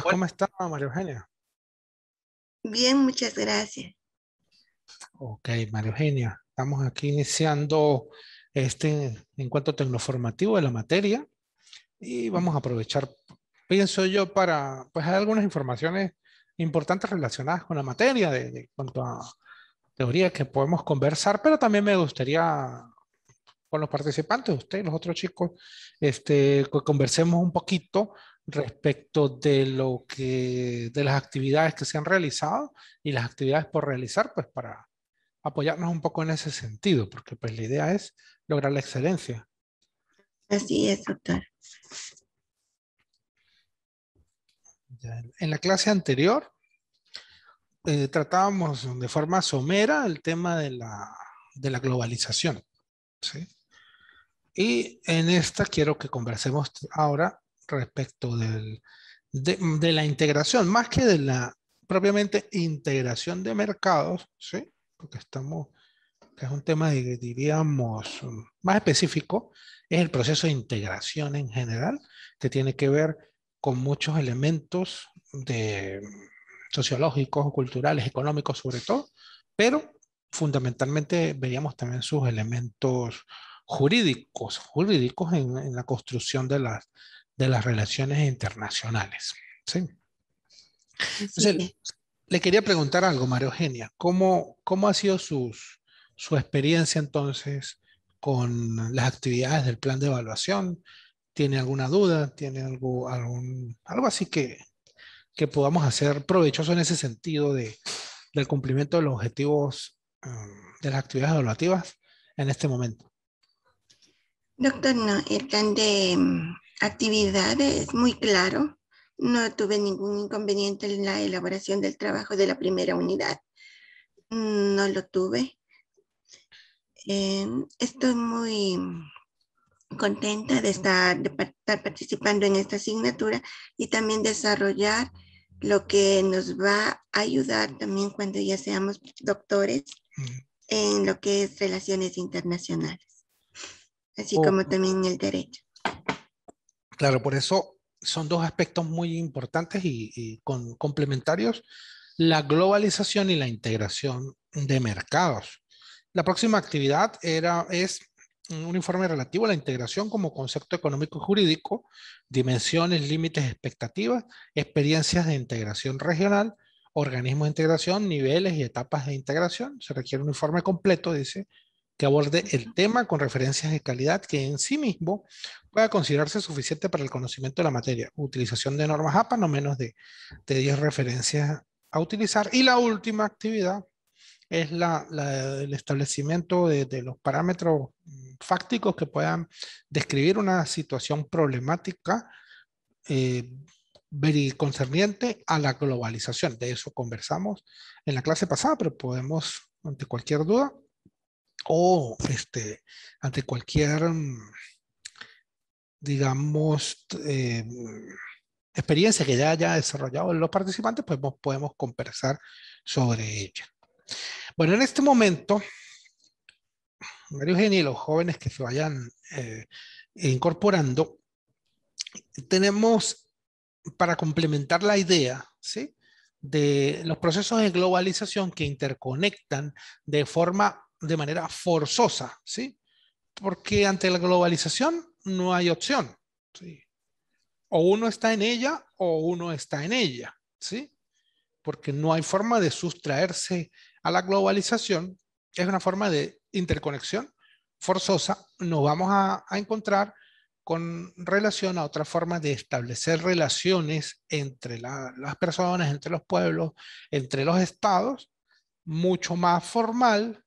¿cómo está María Eugenia? Bien, muchas gracias. Ok, María Eugenia, estamos aquí iniciando este encuentro tecnoformativo de la materia y vamos a aprovechar, pienso yo, para, pues algunas informaciones importantes relacionadas con la materia de, cuanto a teoría que podemos conversar, pero también me gustaría con los participantes, usted y los otros chicos, este, conversemos un poquito respecto de lo que de las actividades que se han realizado y las actividades por realizar pues para apoyarnos un poco en ese sentido porque pues la idea es lograr la excelencia así es doctor en la clase anterior eh, tratábamos de forma somera el tema de la, de la globalización ¿sí? y en esta quiero que conversemos ahora respecto del, de, de, la integración, más que de la propiamente integración de mercados, ¿sí? porque estamos, que es un tema, diríamos, más específico, es el proceso de integración en general, que tiene que ver con muchos elementos de, sociológicos, culturales, económicos sobre todo, pero fundamentalmente veríamos también sus elementos jurídicos, jurídicos en, en la construcción de las de las relaciones internacionales. ¿sí? le quería preguntar algo, María Eugenia. ¿Cómo, ha sido su experiencia entonces con las actividades del plan de evaluación? ¿Tiene alguna duda? ¿Tiene algo, algún, algo así que, que podamos hacer provechoso en ese sentido de, del cumplimiento de los objetivos mm, de las actividades evaluativas en este momento? Doctor, no, el plan de mm, actividades, muy claro. No tuve ningún inconveniente en la elaboración del trabajo de la primera unidad. No lo tuve. Em, estoy muy contenta de estar, de participando en esta asignatura y también desarrollar lo que nos va a ayudar también cuando ya seamos doctores en lo que es relaciones internacionales, así como también el derecho. Claro, por eso son dos aspectos muy importantes y, complementarios, la globalización y la integración de mercados. La próxima actividad es un informe relativo a la integración como concepto económico y jurídico, dimensiones, límites, expectativas, experiencias de integración regional, organismos de integración, niveles y etapas de integración. Se requiere un informe completo, dice, que aborde el tema con referencias de calidad que en sí mismo pueda considerarse suficiente para el conocimiento de la materia. Utilización de normas APA, no menos de, de 10 referencias a utilizar. Y la última actividad es la, el establecimiento de, los parámetros mm, fácticos que puedan describir una situación problemática eh, concerniente a la globalización. De eso conversamos en la clase pasada, pero podemos, ante cualquier duda, o este, ante cualquier, mm, digamos, eh, mm, experiencia que ya haya desarrollado los participantes, pues podemos conversar sobre ella. Bueno, en este momento, María Eugenia y los jóvenes que se vayan eh, incorporando, tenemos para complementar la idea, ¿sí? de los procesos de globalización que interconectan de forma de manera forzosa, ¿sí? Porque ante la globalización no hay opción, ¿sí? O uno está en ella o uno está en ella, ¿sí? Porque no hay forma de sustraerse a la globalización, es una forma de interconexión forzosa, nos vamos a, encontrar con relación a otra forma de establecer relaciones entre las personas, entre los pueblos, entre los estados, mucho más formal,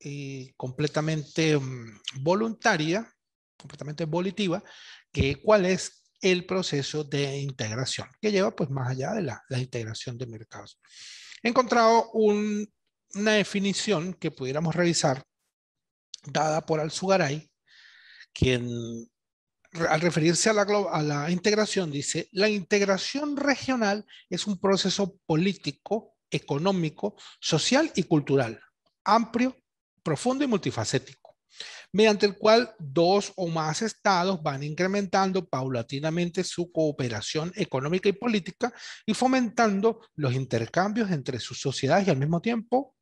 eh, completamente mm, voluntaria, completamente volitiva, que, cuál es el proceso de integración, que lleva pues más allá de la, integración de mercados. He encontrado una definición que pudiéramos revisar dada por Alzugaray, quien al referirse a la, a la integración dice, la integración regional es un proceso político, económico, social y cultural, amplio profundo y multifacético, mediante el cual dos o más estados van incrementando paulatinamente su cooperación económica y política y fomentando los intercambios entre sus sociedades y al mismo tiempo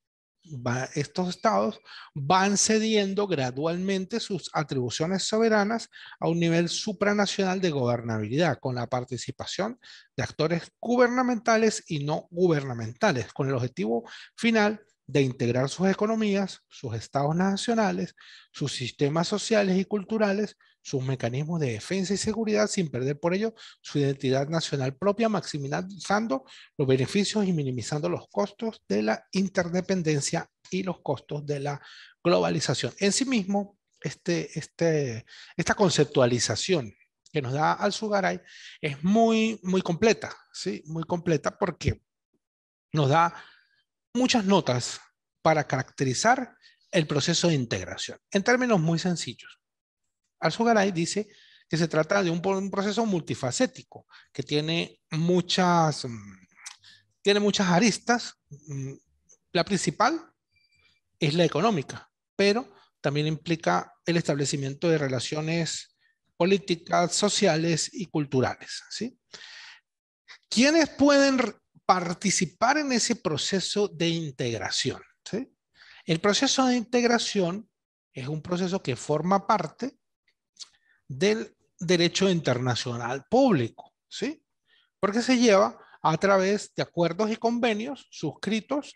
estos estados van cediendo gradualmente sus atribuciones soberanas a un nivel supranacional de gobernabilidad, con la participación de actores gubernamentales y no gubernamentales, con el objetivo final de integrar sus economías, sus estados nacionales, sus sistemas sociales y culturales, sus mecanismos de defensa y seguridad sin perder por ello su identidad nacional propia, maximizando los beneficios y minimizando los costos de la interdependencia y los costos de la globalización. En sí mismo, este, este, esta conceptualización que nos da Al-Sugaray es muy, muy completa, ¿sí? Muy completa porque nos da muchas notas para caracterizar el proceso de integración. En términos muy sencillos, Alzugaray dice que se trata de un, proceso multifacético, que tiene muchas, mm, tiene muchas aristas. Mm, la principal es la económica, pero también implica el establecimiento de relaciones políticas, sociales y culturales. ¿sí? ¿Quiénes pueden participar en ese proceso de integración. El proceso de integración es un proceso que forma parte del derecho internacional público, ¿sí? Porque se lleva a través de acuerdos y convenios suscritos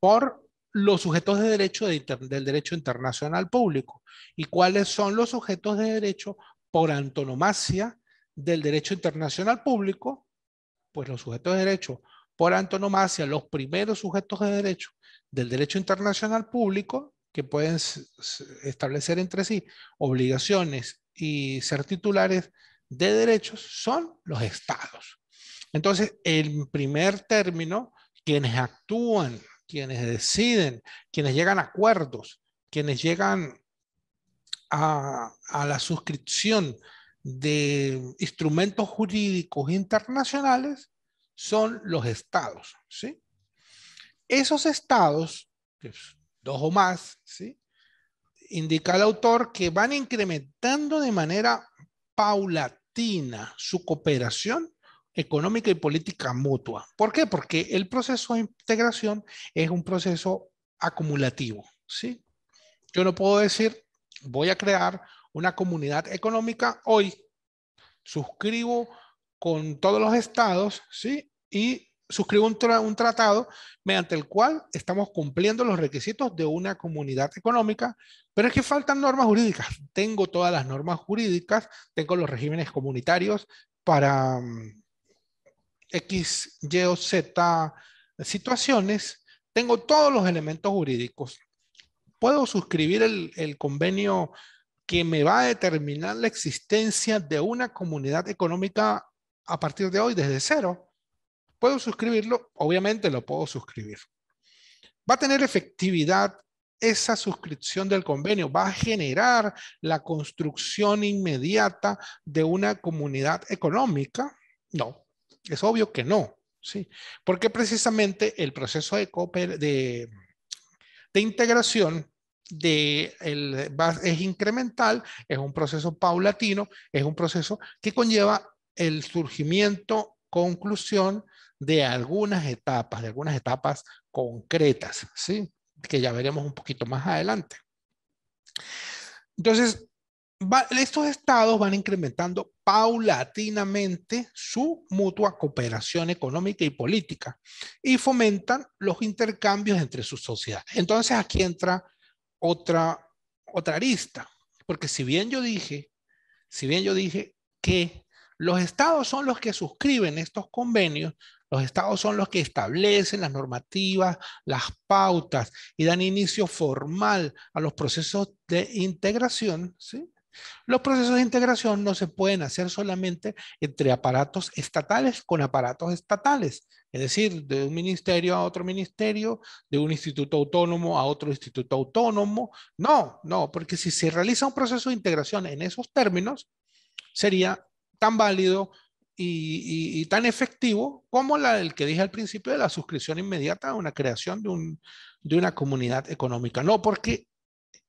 por los sujetos de derecho del derecho internacional público y cuáles son los sujetos de derecho por antonomasia del derecho internacional público pues los sujetos de derecho, por antonomasia, los primeros sujetos de derecho del derecho internacional público, que pueden establecer entre sí obligaciones y ser titulares de derechos, son los estados. Entonces, el primer término, quienes actúan, quienes deciden, quienes llegan a acuerdos, quienes llegan a, a la suscripción de instrumentos jurídicos internacionales son los estados, ¿sí? Esos estados, dos o más, ¿sí? Indica el autor que van incrementando de manera paulatina su cooperación económica y política mutua. ¿Por qué? Porque el proceso de integración es un proceso acumulativo, ¿sí? Yo no puedo decir, voy a crear una comunidad económica hoy, suscribo con todos los estados, ¿sí? Y suscribo un, tratado mediante el cual estamos cumpliendo los requisitos de una comunidad económica, pero es que faltan normas jurídicas. Tengo todas las normas jurídicas, tengo los regímenes comunitarios para mm, X, Y o Z situaciones, tengo todos los elementos jurídicos. Puedo suscribir el convenio que me va a determinar la existencia de una comunidad económica a partir de hoy, desde cero. ¿Puedo suscribirlo? Obviamente lo puedo suscribir. ¿Va a tener efectividad esa suscripción del convenio? ¿Va a generar la construcción inmediata de una comunidad económica? No, es obvio que no. ¿sí? Porque precisamente el proceso de, de, de integración de el, es incremental, es un proceso paulatino, es un proceso que conlleva el surgimiento, conclusión de algunas etapas, de algunas etapas concretas, ¿sí? Que ya veremos un poquito más adelante. Entonces, estos estados van incrementando paulatinamente su mutua cooperación económica y política y fomentan los intercambios entre sus sociedades. Entonces, aquí entra otra, otra arista. Porque si bien yo dije, si bien yo dije que los estados son los que suscriben estos convenios, los estados son los que establecen las normativas, las pautas y dan inicio formal a los procesos de integración, ¿sí? Los procesos de integración no se pueden hacer solamente entre aparatos estatales con aparatos estatales, es decir, de un ministerio a otro ministerio, de un instituto autónomo a otro instituto autónomo. No, no, porque si se realiza un proceso de integración en esos términos, sería tan válido y, tan efectivo como la del que dije al principio de la suscripción inmediata a una creación de, de una comunidad económica. No, porque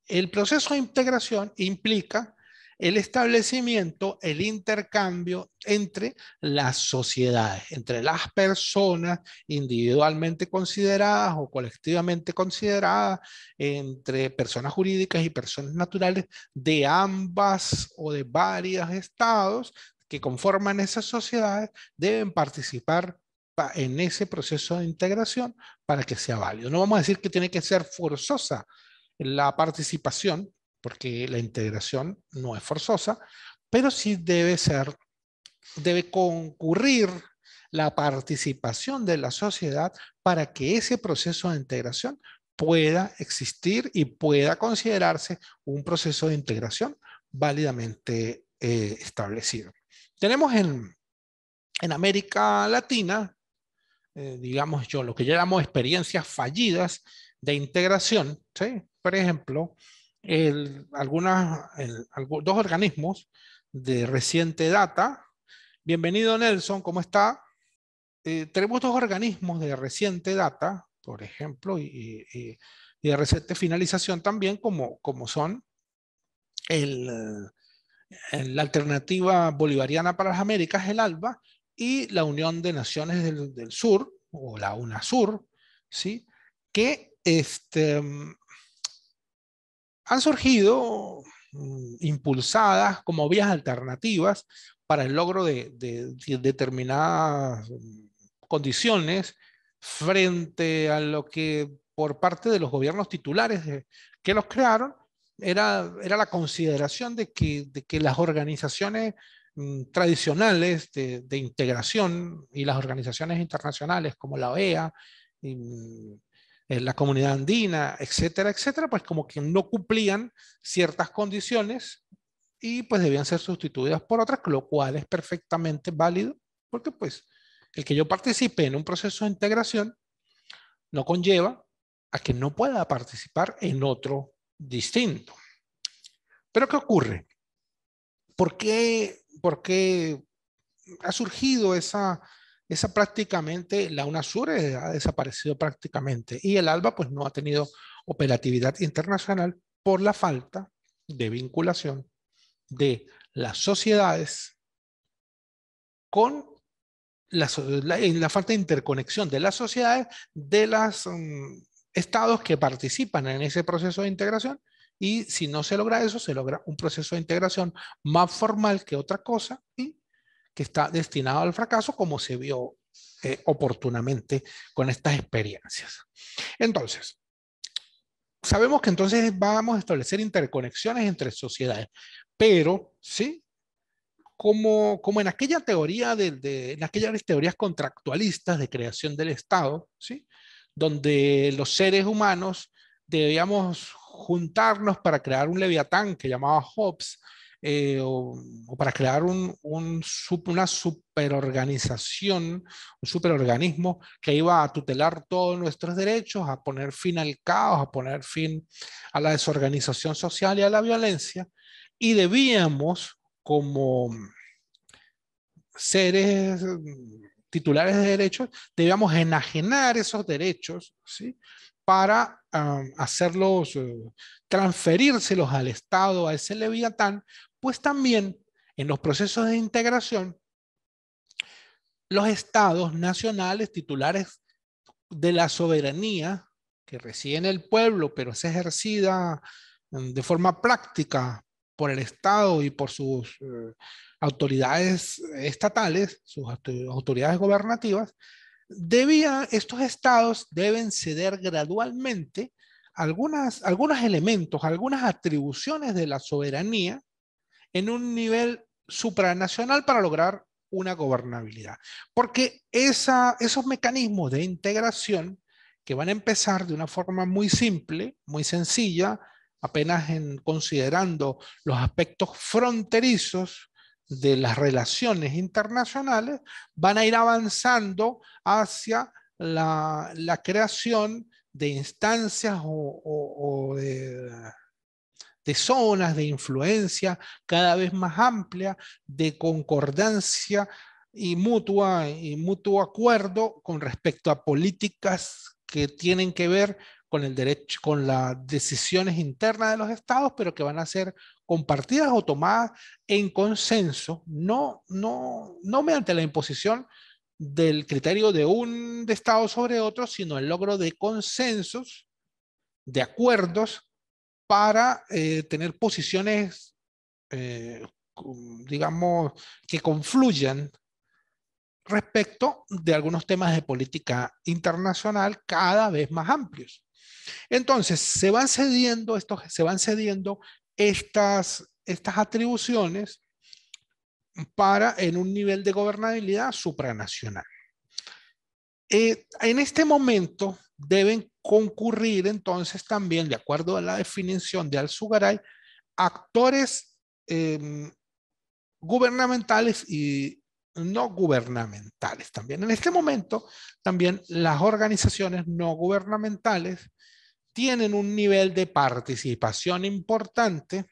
el proceso de integración implica el establecimiento, el intercambio entre las sociedades, entre las personas individualmente consideradas o colectivamente consideradas, entre personas jurídicas y personas naturales de ambas o de varios estados que conforman esas sociedades, deben participar en ese proceso de integración para que sea válido. No vamos a decir que tiene que ser forzosa la participación, porque la integración no es forzosa, pero sí debe ser, debe concurrir la participación de la sociedad para que ese proceso de integración pueda existir y pueda considerarse un proceso de integración válidamente eh, establecido. Tenemos en, en América Latina, eh, digamos yo, lo que llamamos experiencias fallidas de integración. ¿sí? Por ejemplo, algunas, dos organismos de reciente data. Bienvenido Nelson, ¿cómo está? Eh, tenemos dos organismos de reciente data, por ejemplo, y, de reciente finalización también, como, como son el, la alternativa bolivariana para las Américas, el ALBA, y la Unión de Naciones del, del Sur, o la UNASUR, ¿sí? que este, han surgido mm, impulsadas como vías alternativas para el logro de, determinadas mm, condiciones frente a lo que por parte de los gobiernos titulares que los crearon era, era la consideración de que, que las organizaciones mm, tradicionales de, integración y las organizaciones internacionales como la OEA, eh, la comunidad andina, etcétera, etcétera, pues como que no cumplían ciertas condiciones y pues debían ser sustituidas por otras, lo cual es perfectamente válido, porque pues el que yo participe en un proceso de integración no conlleva a que no pueda participar en otro distinto. Pero ¿qué ocurre? ¿Por qué, por qué ha surgido esa, esa prácticamente, la UNASUR eh, ha desaparecido prácticamente y el ALBA pues no ha tenido operatividad internacional por la falta de vinculación de las sociedades con la, falta de interconexión de las sociedades de los mm, estados que participan en ese proceso de integración y si no se logra eso, se logra un proceso de integración más formal que otra cosa y que está destinado al fracaso, como se vio eh, oportunamente con estas experiencias. Entonces, sabemos que entonces vamos a establecer interconexiones entre sociedades, pero, ¿sí? Como, como en aquella teoría, de, de en aquellas teorías contractualistas de creación del Estado, ¿sí? Donde los seres humanos debíamos juntarnos para crear un leviatán que llamaba Hobbes, eh, o, para crear un, una superorganización, un superorganismo que iba a tutelar todos nuestros derechos, a poner fin al caos, a poner fin a la desorganización social y a la violencia. Y debíamos, como seres titulares de derechos, debíamos enajenar esos derechos, ¿sí? para ah, hacerlos, eh, transferírselos al Estado, a ese leviatán, pues también en los procesos de integración, los estados nacionales titulares de la soberanía que reside en el pueblo, pero es ejercida mm, de forma práctica por el Estado y por sus eh, autoridades estatales, sus autoridades gobernativas, estos estados deben ceder gradualmente algunas, algunos elementos, algunas atribuciones de la soberanía en un nivel supranacional para lograr una gobernabilidad. Porque esos mecanismos de integración que van a empezar de una forma muy simple, muy sencilla, apenas en, considerando los aspectos fronterizos de las relaciones internacionales, van a ir avanzando hacia la, creación de instancias o, o de de zonas de influencia cada vez más amplia, de concordancia y mutua y mutuo acuerdo con respecto a políticas que tienen que ver con el derecho, con las decisiones internas de los estados, pero que van a ser compartidas o tomadas en consenso, no, no, no mediante la imposición del criterio de un estado sobre otro, sino el logro de consensos, de acuerdos para eh, tener posiciones, eh, digamos, que confluyan respecto de algunos temas de política internacional cada vez más amplios. Entonces, se van cediendo, estos, se van cediendo estas, estas atribuciones para en un nivel de gobernabilidad supranacional. Eh, en este momento deben concurrir entonces también, de acuerdo a la definición de Alzugaray, actores em, gubernamentales y no gubernamentales también. En este momento, también las organizaciones no gubernamentales tienen un nivel de participación importante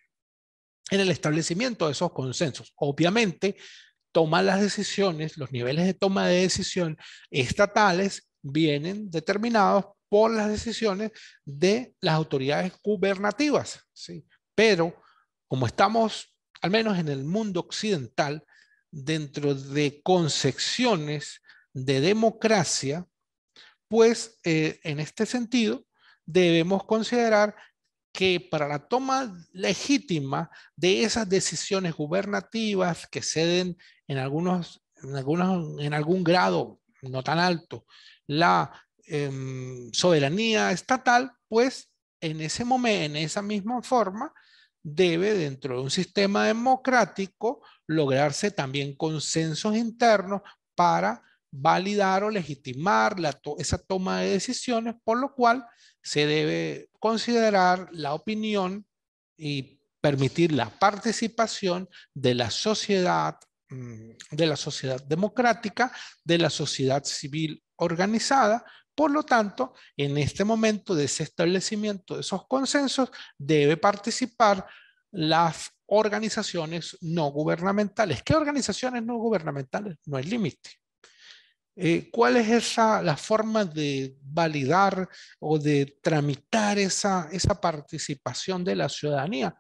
en el establecimiento de esos consensos. Obviamente, toman las decisiones, los niveles de toma de decisión estatales vienen determinados por las decisiones de las autoridades gubernativas. ¿sí? Pero como estamos, al menos en el mundo occidental, dentro de concepciones de democracia, pues eh, en este sentido debemos considerar que para la toma legítima de esas decisiones gubernativas que ceden en algunos en, algunos, en algún grado no tan alto la Em, soberanía estatal, pues en ese momento, en esa misma forma, debe dentro de un sistema democrático lograrse también consensos internos para validar o legitimar la esa toma de decisiones, por lo cual se debe considerar la opinión y permitir la participación de la sociedad, mm, de la sociedad democrática, de la sociedad civil organizada por lo tanto, en este momento de ese establecimiento de esos consensos debe participar las organizaciones no gubernamentales. ¿Qué organizaciones no gubernamentales? No hay límite. Eh, ¿Cuál es la forma de validar o de tramitar esa participación de la ciudadanía?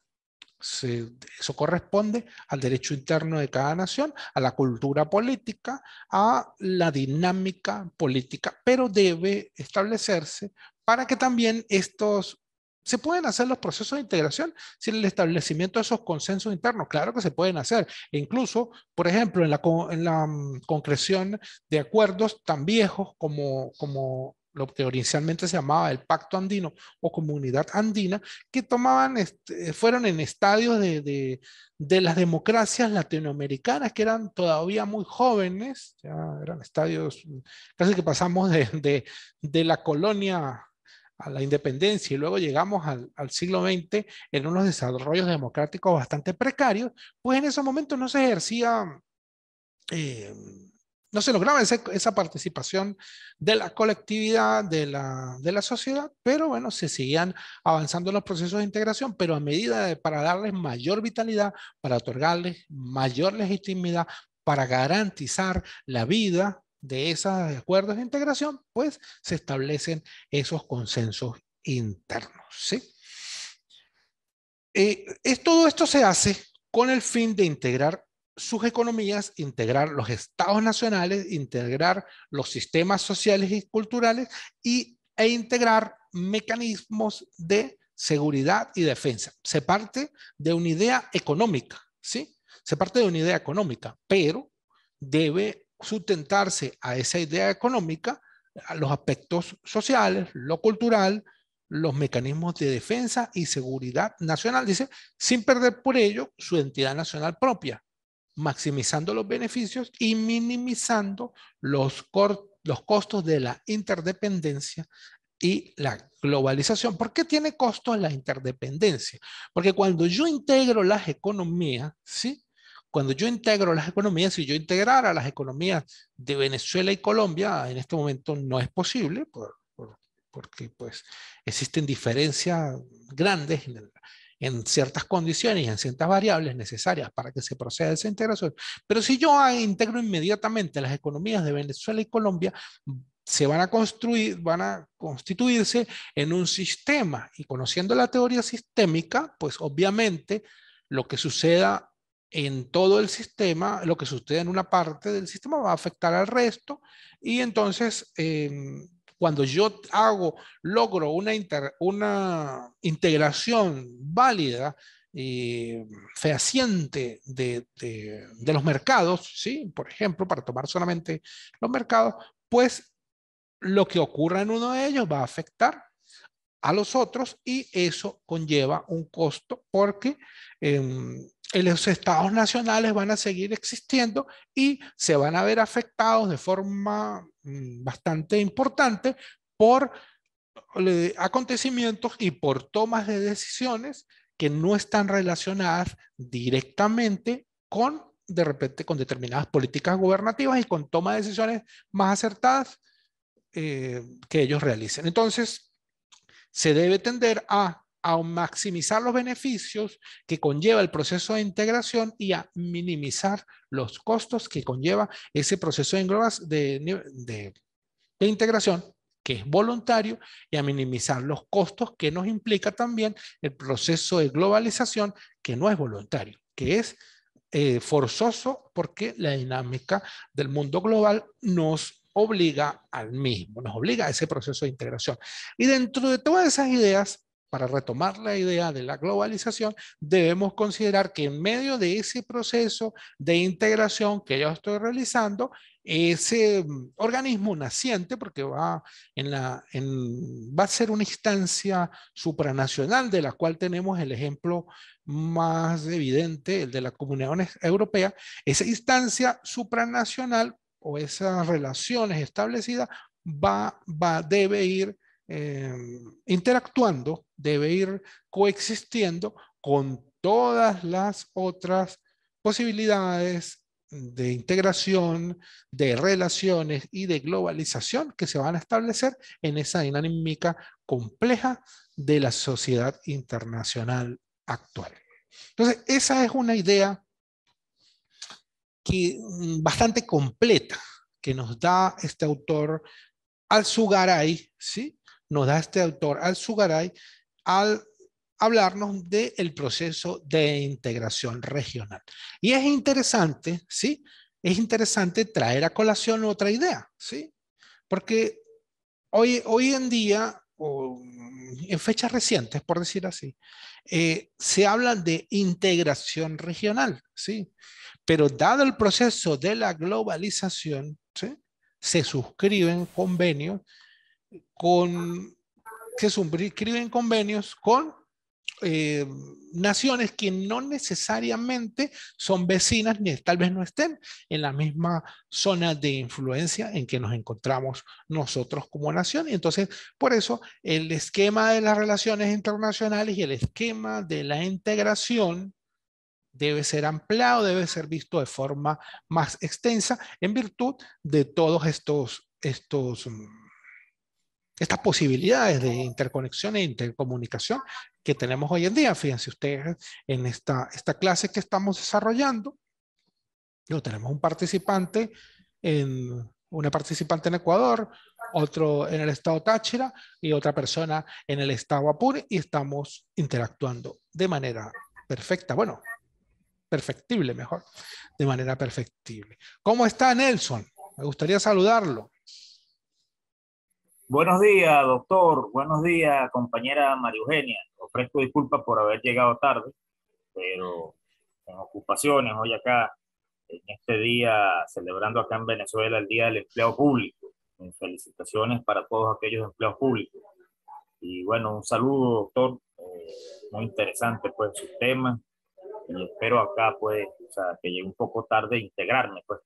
se, eso corresponde al derecho interno de cada nación, a la cultura política, a la dinámica política, pero debe establecerse para que también estos ¿Se pueden hacer los procesos de integración sin el establecimiento de esos consensos internos? Claro que se pueden hacer. E incluso, por ejemplo, en la, en la mm, concreción de acuerdos tan viejos como, como lo que originalmente se llamaba el Pacto Andino o Comunidad Andina, que tomaban, este, eh, fueron en estadios de, de, las democracias latinoamericanas que eran todavía muy jóvenes, ya eran estadios, casi que pasamos de, de la colonia a la independencia y luego llegamos al, siglo XX en unos desarrollos democráticos bastante precarios, pues en esos momentos no se ejercía... Eh, no se lograba esa participación de la colectividad, de la, de la, sociedad, pero bueno, se seguían avanzando los procesos de integración, pero a medida de, para darles mayor vitalidad, para otorgarles mayor legitimidad, para garantizar la vida de esos acuerdos de integración, pues se establecen esos consensos internos. Eh, todo esto se hace con el fin de integrar sus economías, integrar los estados nacionales, integrar los sistemas sociales y culturales y, e integrar mecanismos de seguridad y defensa. Se parte de una idea económica, ¿sí? Se parte de una idea económica, pero debe sustentarse a esa idea económica a los aspectos sociales, lo cultural, los mecanismos de defensa y seguridad nacional, dice, sin perder por ello su entidad nacional propia maximizando los beneficios y minimizando los, los costos de la interdependencia y la globalización. ¿Por qué tiene costos la interdependencia? Porque cuando yo integro las economías, ¿sí? Cuando yo integro las economías, si yo integrara las economías de Venezuela y Colombia, en este momento no es posible porque pues existen diferencias grandes en en ciertas condiciones y en ciertas variables necesarias para que se proceda a esa integración. Pero si yo integro inmediatamente las economías de Venezuela y Colombia, se van a construir, van a constituirse en un sistema. Y conociendo la teoría sistémica, pues obviamente lo que suceda en todo el sistema, lo que suceda en una parte del sistema va a afectar al resto y entonces em, cuando yo hago, logro una, una integración válida y fehaciente de, de, los mercados, ¿sí? por ejemplo, para tomar solamente los mercados, pues lo que ocurra en uno de ellos va a afectar a los otros y eso conlleva un costo porque em, eh, los estados nacionales van a seguir existiendo y se van a ver afectados de forma mm, bastante importante por acontecimientos y por tomas de decisiones que no están relacionadas directamente con, de repente, con determinadas políticas gubernativas y con toma de decisiones más acertadas eh, que ellos realicen. Entonces, se debe tender a a maximizar los beneficios que conlleva el proceso de integración y a minimizar los costos que conlleva ese proceso de, integración que es voluntario, y a minimizar los costos que nos implica también el proceso de globalización, que no es voluntario, que es eh, forzoso porque la dinámica del mundo global nos obliga al mismo, nos obliga a ese proceso de integración. Y dentro de todas esas ideas, para retomar la idea de la globalización, debemos considerar que en medio de ese proceso de integración que yo estoy realizando, ese mm, organismo naciente, porque va, en va a ser una instancia supranacional de la cual tenemos el ejemplo más evidente, el de la Comunidad Europea, esa instancia supranacional o esas relaciones establecidas va debe ir Em, interactuando, debe ir coexistiendo con todas las otras posibilidades de integración, de relaciones y de globalización que se van a establecer en esa dinámica compleja de la sociedad internacional actual. Entonces, esa es una idea que, mm, bastante completa que nos da este autor al Sugaray, ¿sí? nos da este autor Al-Sugaray, al hablarnos del proceso de integración regional. Y es interesante, ¿sí? Es interesante traer a colación otra idea, ¿sí? Porque hoy, en día, o en fechas recientes, por decir así, eh, se habla de integración regional, ¿sí? Pero dado el proceso de la globalización, ¿sí? Se suscriben convenios con, se suscriben convenios con eh, naciones que no necesariamente son vecinas ni tal vez no estén en la misma zona de influencia en que nos encontramos nosotros como nación. Y entonces, por eso, el esquema de las relaciones internacionales y el esquema de la integración debe ser ampliado, debe ser visto de forma más extensa en virtud de todos estos, estos mm, estas posibilidades de interconexión e intercomunicación que tenemos hoy en día. Fíjense ustedes en esta, esta clase que estamos desarrollando. Yo tenemos un participante en una participante en Ecuador, otro en el estado Táchira y otra persona en el estado Apure y estamos interactuando de manera perfecta. Bueno, perfectible mejor, de manera perfectible. ¿Cómo está Nelson? Me gustaría saludarlo. Buenos días, doctor. Buenos días, compañera María Eugenia. Ofrezco disculpas por haber llegado tarde, pero en ocupaciones hoy acá, en este día, celebrando acá en Venezuela el Día del Empleo Público. felicitaciones para todos aquellos empleos públicos. Y bueno, un saludo, doctor. Eh, muy interesante, pues, su tema. Y espero acá, pues, o sea, que llegue un poco tarde integrarme, pues.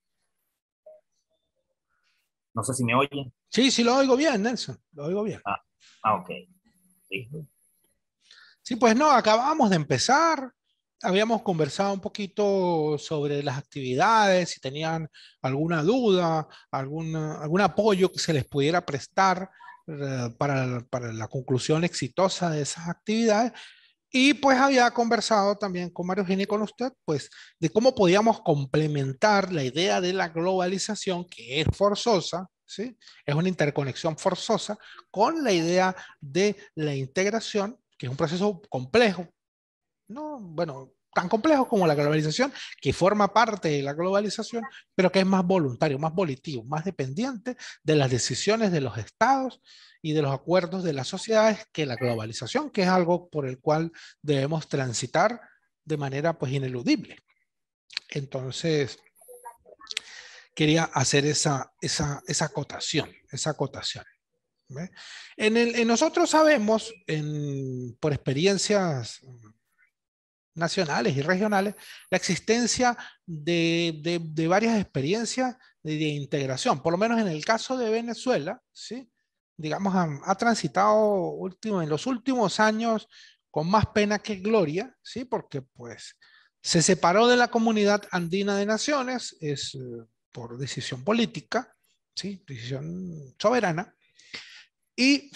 No sé si me oyen. Sí, sí, lo oigo bien, Nelson. Lo oigo bien. Ah, ah ok. Sí. pues no, acabamos de empezar. Habíamos conversado un poquito sobre las actividades, si tenían alguna duda, algún apoyo que se les pudiera prestar eh, para, para la conclusión exitosa de esas actividades. Y pues había conversado también con Mario Gini con usted, pues, de cómo podíamos complementar la idea de la globalización, que es forzosa, es una interconexión forzosa con la idea de la integración, que es un proceso complejo, no, bueno, tan complejo como la globalización, que forma parte de la globalización, pero que es más voluntario, más volitivo, más dependiente de las decisiones de los estados y de los acuerdos de las sociedades que la globalización, que es algo por el cual debemos transitar de manera pues ineludible. Entonces, quería hacer esa, esa, esa acotación, esa acotación. En, el, en nosotros sabemos, en, por experiencias nacionales y regionales, la existencia de, de, de varias experiencias de, integración. Por lo menos en el caso de Venezuela, ¿sí? digamos, ha, ha transitado último, en los últimos años con más pena que gloria, ¿sí? porque pues se separó de la comunidad andina de naciones, es, por decisión política, ¿sí? decisión soberana, y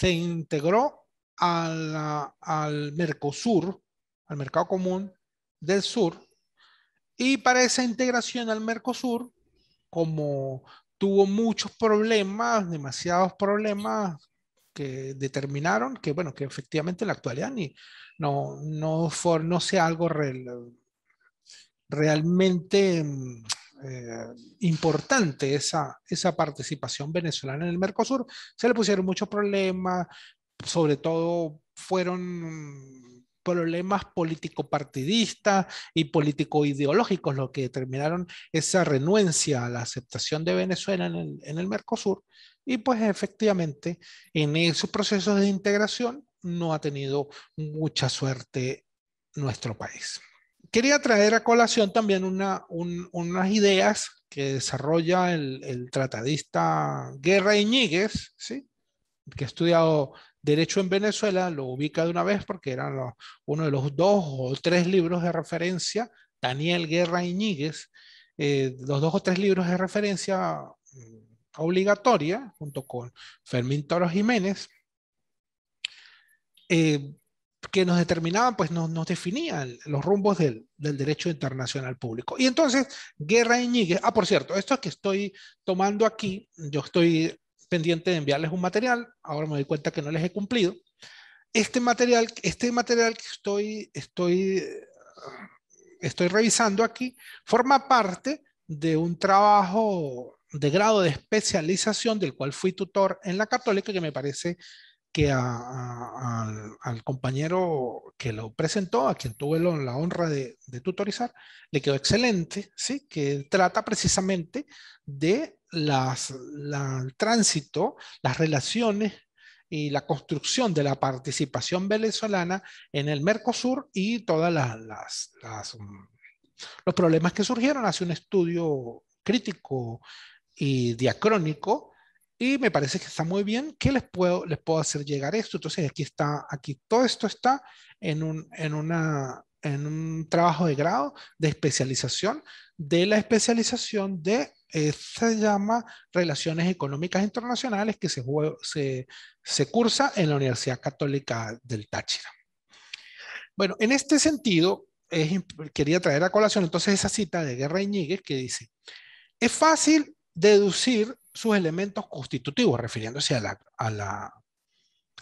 se integró al Mercosur, al Mercado Común del Sur, y para esa integración al Mercosur, como tuvo muchos problemas, demasiados problemas que determinaron que, bueno, que efectivamente en la actualidad ni, no, no, no sea algo realmente mm, eh, importante esa, esa participación venezolana en el Mercosur. Se le pusieron muchos problemas, sobre todo fueron problemas político-partidistas y político-ideológicos lo que determinaron esa renuencia a la aceptación de Venezuela en en el Mercosur. Y pues efectivamente en esos procesos de integración no ha tenido mucha suerte nuestro país quería traer a colación también una, unas ideas que desarrolla el, tratadista Guerra Iñiguez, ¿sí? que ha estudiado Derecho en Venezuela, lo ubica de una vez porque era uno de los dos o tres libros de referencia, Daniel Guerra Iñiguez, eh, los dos o tres libros de referencia mm, obligatoria, junto con Fermín Toro Jiménez. Eh, que nos determinaban, pues nos, definían los rumbos del, derecho internacional público. Y entonces, Guerra Iñiguez, ah, por cierto, esto que estoy tomando aquí, yo estoy pendiente de enviarles un material, ahora me doy cuenta que no les he cumplido. Este material, este material que estoy, estoy, estoy revisando aquí forma parte de un trabajo de grado de especialización del cual fui tutor en la católica que me parece que al, compañero que lo presentó, a quien tuve la honra de, tutorizar, le quedó excelente, ¿sí? que trata precisamente de el tránsito, las relaciones y la construcción de la participación venezolana en el Mercosur y todas mm, los problemas que surgieron. Hace un estudio crítico y diacrónico y me parece que está muy bien. ¿Qué les puedo, les puedo hacer llegar esto? Entonces aquí está, aquí todo esto está en un, en una, en un trabajo de grado de especialización, de la especialización de, eh, se llama Relaciones Económicas Internacionales, que se, se, cursa en la Universidad Católica del Táchira. Bueno, en este sentido, quería traer a colación entonces esa cita de Guerra Iñiguez que dice, es fácil deducir sus elementos constitutivos, refiriéndose a la, a la,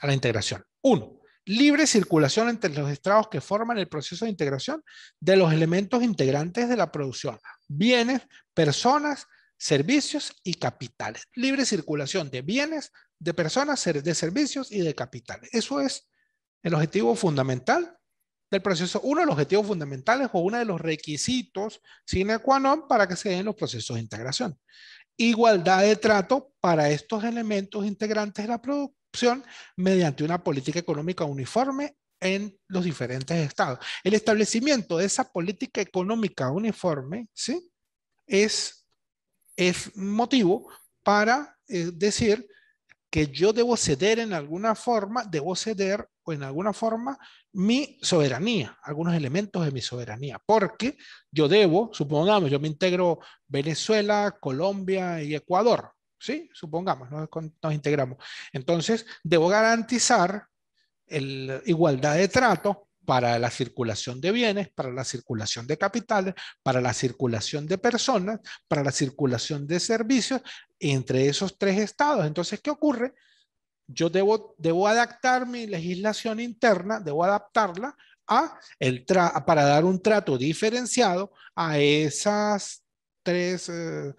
a la integración. Uno, libre circulación entre los estados que forman el proceso de integración de los elementos integrantes de la producción, bienes, personas, servicios y capitales. Libre circulación de bienes, de personas, de servicios y de capitales. Eso es el objetivo fundamental del proceso, uno de los objetivos fundamentales o uno de los requisitos sine qua non para que se den los procesos de integración igualdad de trato para estos elementos integrantes de la producción mediante una política económica uniforme en los diferentes estados. El establecimiento de esa política económica uniforme, ¿sí? Es, es motivo para eh, decir que yo debo ceder en alguna forma, debo ceder o en alguna forma mi soberanía, algunos elementos de mi soberanía, porque yo debo, supongamos, yo me integro Venezuela, Colombia y Ecuador, ¿sí? Supongamos, nos, integramos. Entonces, debo garantizar el, igualdad de trato para la circulación de bienes, para la circulación de capitales, para la circulación de personas, para la circulación de servicios entre esos tres estados. Entonces, ¿qué ocurre? Yo debo, debo adaptar mi legislación interna, debo adaptarla a el para dar un trato diferenciado a esas tres, eh,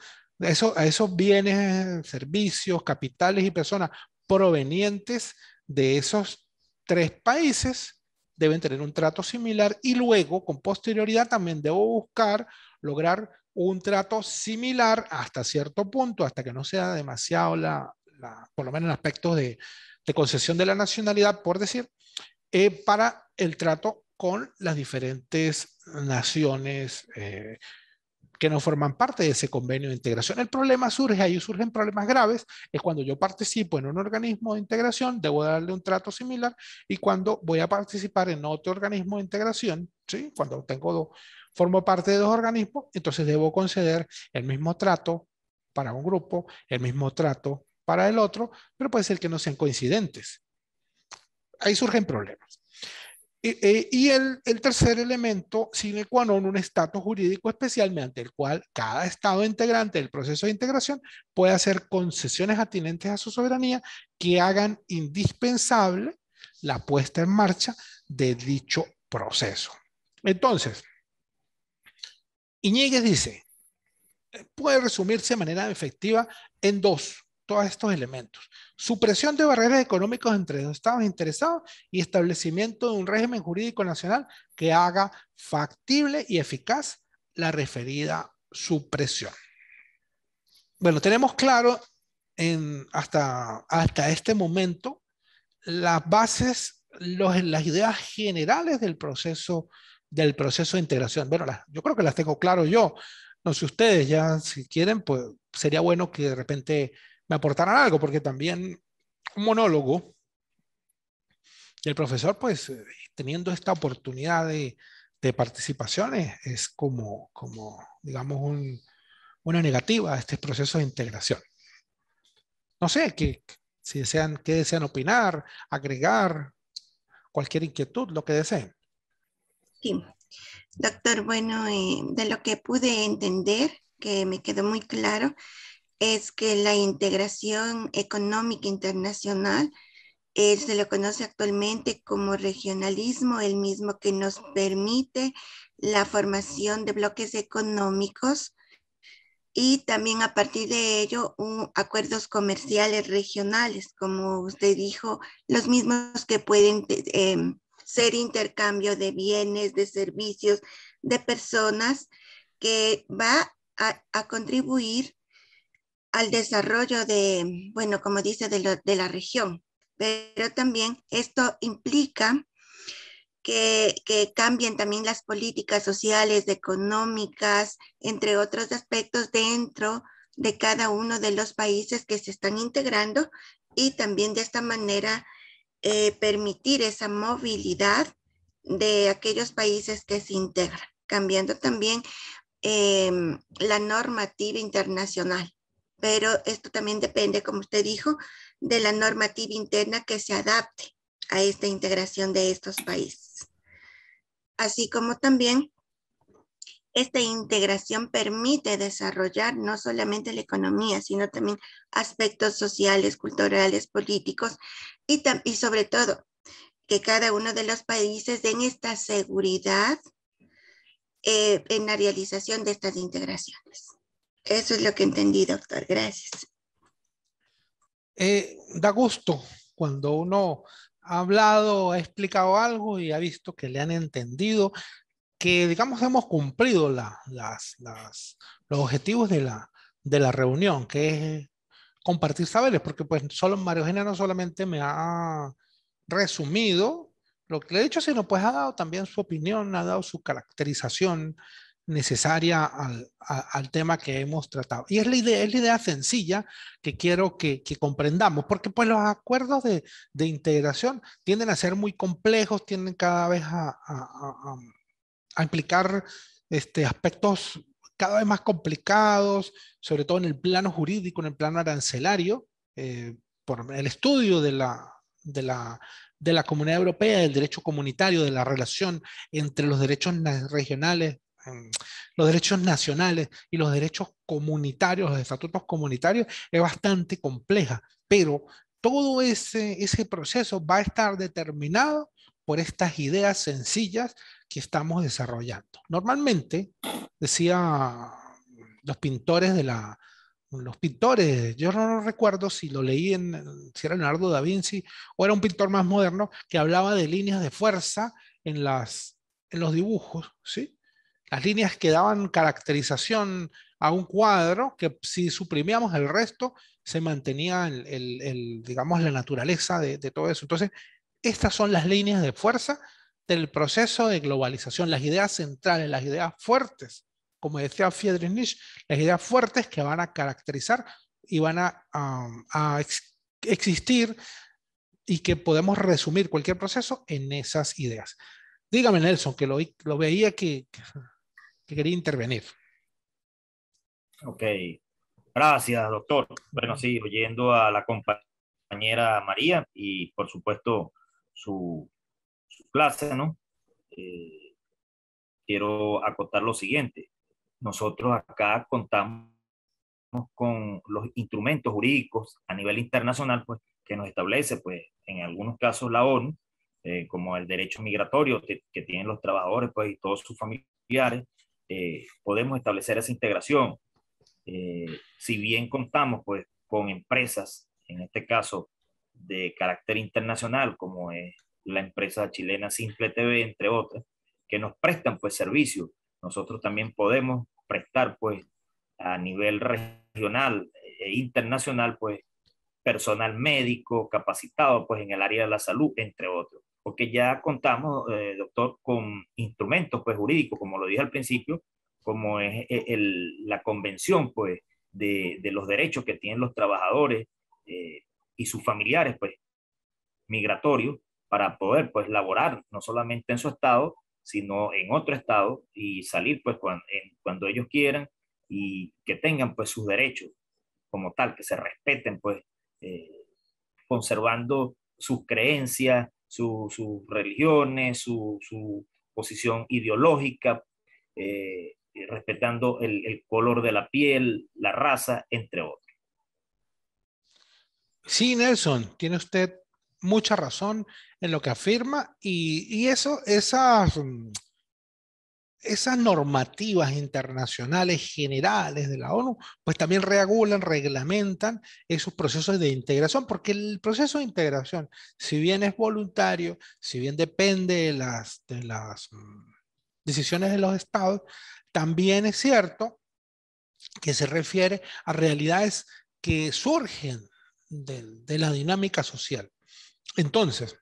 a esos bienes, servicios, capitales y personas provenientes de esos tres países deben tener un trato similar y luego con posterioridad también debo buscar lograr un trato similar hasta cierto punto, hasta que no sea demasiado la, por lo menos en aspectos de, concesión de la nacionalidad, por decir, eh, para el trato con las diferentes naciones eh, que no forman parte de ese convenio de integración. El problema surge, ahí surgen problemas graves, es cuando yo participo en un organismo de integración, debo darle un trato similar, y cuando voy a participar en otro organismo de integración, ¿sí? cuando tengo dos, formo parte de dos organismos, entonces debo conceder el mismo trato para un grupo, el mismo trato para el otro, pero puede ser que no sean coincidentes. Ahí surgen problemas. Eh, eh, y el, tercer elemento, sine qua un estatus jurídico especial mediante el cual cada Estado integrante del proceso de integración puede hacer concesiones atinentes a su soberanía que hagan indispensable la puesta en marcha de dicho proceso. Entonces, Iñiguez dice, eh, puede resumirse de manera efectiva en dos todos estos elementos. Supresión de barreras económicas entre los estados interesados y establecimiento de un régimen jurídico nacional que haga factible y eficaz la referida supresión. Bueno, tenemos claro en, hasta, hasta este momento las bases, los, las ideas generales del proceso, del proceso de integración. Bueno, yo creo que las tengo claro yo. No sé ustedes, ya si quieren, pues sería bueno que de repente me aportaran algo, porque también un monólogo, y el profesor, pues, eh, teniendo esta oportunidad de, participaciones, es como, como digamos, una negativa a este proceso de integración. No sé, que, si desean, qué desean opinar, agregar, cualquier inquietud, lo que deseen. Sí, doctor, bueno, eh, de lo que pude entender, que me quedó muy claro, es que la integración económica internacional eh, se lo conoce actualmente como regionalismo, el mismo que nos permite la formación de bloques económicos y también a partir de ello acuerdos comerciales regionales, como usted dijo, los mismos que pueden eh, ser intercambio de bienes, de servicios, de personas, que va a contribuir al desarrollo de, bueno, como dice, de, la región. Pero también esto implica que, cambien también las políticas sociales, económicas, entre otros aspectos dentro de cada uno de los países que se están integrando y también de esta manera eh, permitir esa movilidad de aquellos países que se integran, cambiando también em, la normativa internacional pero esto también depende, como usted dijo, de la normativa interna que se adapte a esta integración de estos países. Así como también esta integración permite desarrollar no solamente la economía, sino también aspectos sociales, culturales, políticos y, sobre todo que cada uno de los países den esta seguridad eh, en la realización de estas integraciones. Eso es lo que entendí, doctor. Gracias. Eh, da gusto cuando uno ha hablado, ha explicado algo y ha visto que le han entendido, que digamos hemos cumplido los objetivos de la, reunión, que es compartir saberes, porque pues solo Mario Eugenia no solamente me ha resumido lo que le he dicho, sino pues ha dado también su opinión, ha dado su caracterización necesaria al, tema que hemos tratado. Y es la idea, es la idea sencilla que quiero que, comprendamos, porque pues los acuerdos de, integración tienden a ser muy complejos, tienden cada vez a, implicar este, aspectos cada vez más complicados, sobre todo en el plano jurídico, en el plano arancelario, eh, por el estudio de la, de la de la Comunidad Europea, del derecho comunitario, de la relación entre los derechos regionales Em, los derechos nacionales y los derechos comunitarios, los estatutos comunitarios, es bastante compleja, pero todo ese, ese proceso va a estar determinado por estas ideas sencillas que estamos desarrollando. Normalmente, decía los pintores de la... Los pintores, yo no recuerdo si lo leí en, si era Leonardo da Vinci o era un pintor más moderno que hablaba de líneas de fuerza en, las, en los dibujos, ¿sí? las líneas que daban caracterización a un cuadro, que si suprimíamos el resto, se mantenía el, digamos, la naturaleza de, todo eso. Entonces, estas son las líneas de fuerza del proceso de globalización, las ideas centrales, las ideas fuertes, como decía Friedrich Nietzsche, las ideas fuertes que van a caracterizar y van a, existir y que podemos resumir cualquier proceso en esas ideas. Dígame, Nelson, que lo, veía que quería intervenir. Ok, gracias, doctor. Bueno, sí, oyendo a la compañera María y por supuesto su, clase, ¿no? Eh, quiero acotar lo siguiente. Nosotros acá contamos con los instrumentos jurídicos a nivel internacional pues, que nos establece, pues, en algunos casos la ONU, eh, como el derecho migratorio que, que, tienen los trabajadores pues, y todos sus familiares, eh, podemos establecer esa integración. Eh, si bien contamos pues, con empresas, en este caso de carácter internacional, como es la empresa chilena Simple TV, entre otras, que nos prestan pues servicios. Nosotros también podemos prestar pues a nivel regional e internacional pues personal médico capacitado pues en el área de la salud, entre otros porque ya contamos, eh, doctor, con instrumentos pues, jurídicos, como lo dije al principio, como es eh, el, la convención pues, de, de, los derechos que tienen los trabajadores eh, y sus familiares pues, migratorios para poder pues, laborar no solamente en su estado, sino en otro estado y salir pues, cuando, ellos quieran y que tengan pues, sus derechos como tal, que se respeten pues, conservando sus creencias, sus religiones, su, posición ideológica, eh, eh, respetando el, color de la piel, la raza, entre otros. Sí, Nelson, tiene usted mucha razón en lo que afirma y, y eso, esas esas normativas internacionales generales de la ONU, pues también regulan, reglamentan esos procesos de integración, porque el proceso de integración, si bien es voluntario, si bien depende de las, las mm, decisiones de los estados, también es cierto que se refiere a realidades que surgen de, de la dinámica social. Entonces,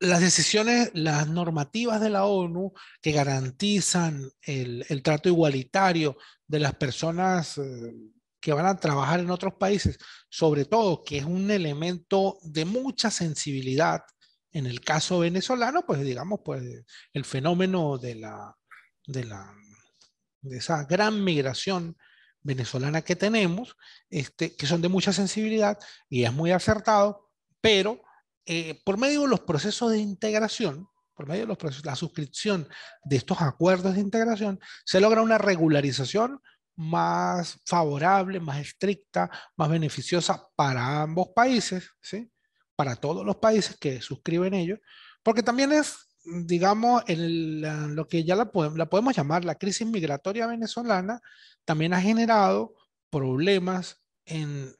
las decisiones, las normativas de la ONU que garantizan el, el trato igualitario de las personas eh, que van a trabajar en otros países, sobre todo que es un elemento de mucha sensibilidad en el caso venezolano, pues digamos, pues el fenómeno de la, de la, de esa gran migración venezolana que tenemos, este, que son de mucha sensibilidad y es muy acertado, pero eh, por medio de los procesos de integración, por medio de los la suscripción de estos acuerdos de integración, se logra una regularización más favorable, más estricta, más beneficiosa para ambos países, ¿sí? para todos los países que suscriben ellos, porque también es, digamos, el, lo que ya la, podemos llamar la crisis migratoria venezolana, también ha generado problemas en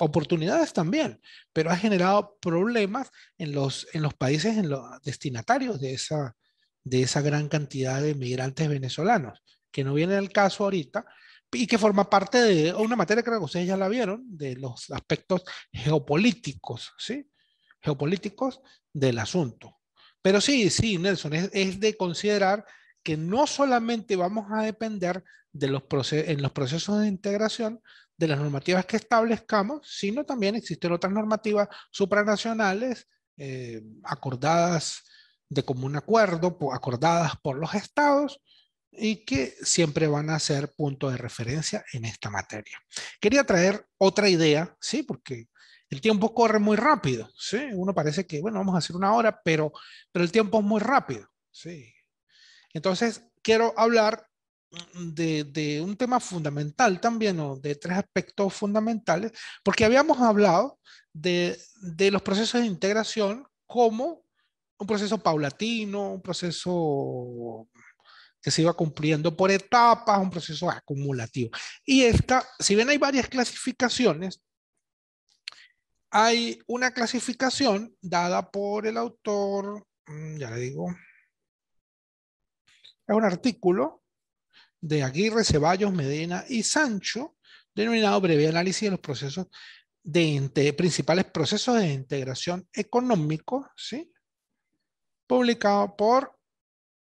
oportunidades también, pero ha generado problemas en los, en los países, en los destinatarios de esa, de esa gran cantidad de migrantes venezolanos, que no viene el caso ahorita y que forma parte de una materia creo que ustedes ya la vieron, de los aspectos geopolíticos, ¿sí? Geopolíticos del asunto. Pero sí, sí, Nelson, es, es de considerar que no solamente vamos a depender de los en los procesos de integración de las normativas que establezcamos, sino también existen otras normativas supranacionales eh, acordadas de común acuerdo, acordadas por los estados, y que siempre van a ser punto de referencia en esta materia. Quería traer otra idea, ¿sí? Porque el tiempo corre muy rápido, ¿sí? Uno parece que, bueno, vamos a hacer una hora, pero, pero el tiempo es muy rápido, ¿sí? Entonces, quiero hablar Mm, de, un tema fundamental también, o de tres aspectos fundamentales, porque habíamos hablado de, de los procesos de integración como un proceso paulatino, un proceso que se iba cumpliendo por etapas, un proceso acumulativo. Y esta, si bien hay varias clasificaciones, hay una clasificación dada por el autor, mm, ya le digo, es un artículo de Aguirre, Ceballos, Medina y Sancho, denominado breve análisis de los procesos de principales procesos de integración económico, ¿sí? publicado por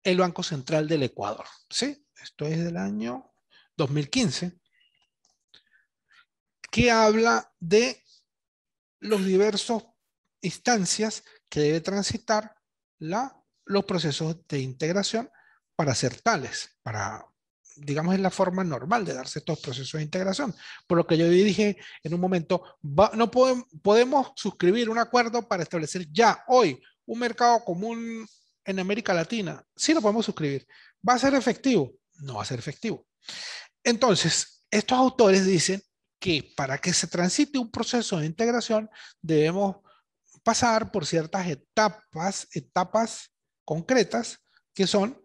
el Banco Central del Ecuador. ¿sí? Esto es del año 2015, que habla de los diversos instancias que debe transitar la, los procesos de integración para ser tales, para digamos, es la forma normal de darse estos procesos de integración. Por lo que yo dije en un momento, no podemos, podemos suscribir un acuerdo para establecer ya hoy un mercado común en América Latina. Sí lo podemos suscribir. ¿Va a ser efectivo? No va a ser efectivo. Entonces, estos autores dicen que para que se transite un proceso de integración debemos pasar por ciertas etapas, etapas concretas que son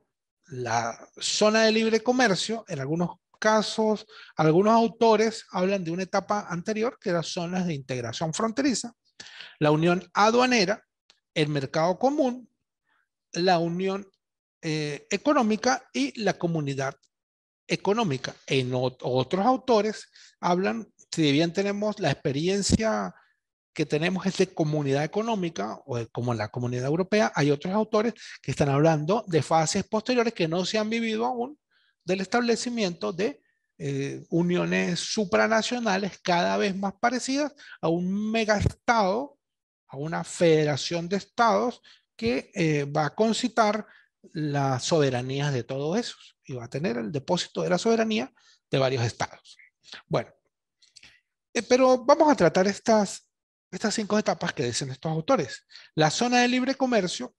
la zona de libre comercio, en algunos casos, algunos autores hablan de una etapa anterior que eran zonas de integración fronteriza, la unión aduanera, el mercado común, la unión eh, económica y la comunidad económica. En otros autores hablan, si bien tenemos la experiencia que tenemos es de comunidad económica, o como la comunidad europea, hay otros autores que están hablando de fases posteriores que no se han vivido aún del establecimiento de eh, uniones supranacionales cada vez más parecidas a un megaestado, a una federación de estados que eh, va a concitar las soberanías de todos esos y va a tener el depósito de la soberanía de varios estados. Bueno, eh, pero vamos a tratar estas estas cinco etapas que dicen estos autores. La zona de libre comercio,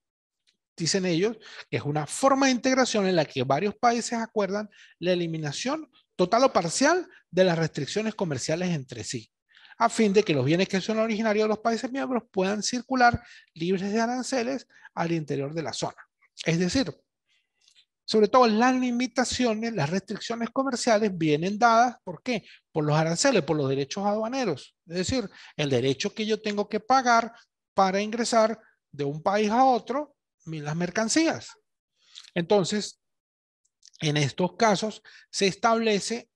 dicen ellos, es una forma de integración en la que varios países acuerdan la eliminación total o parcial de las restricciones comerciales entre sí, a fin de que los bienes que son originarios de los países miembros puedan circular libres de aranceles al interior de la zona. Es decir, sobre todo las limitaciones, las restricciones comerciales vienen dadas, ¿por qué? los aranceles, por los derechos aduaneros. Es decir, el derecho que yo tengo que pagar para ingresar de un país a otro las mercancías. Entonces, en estos casos se establece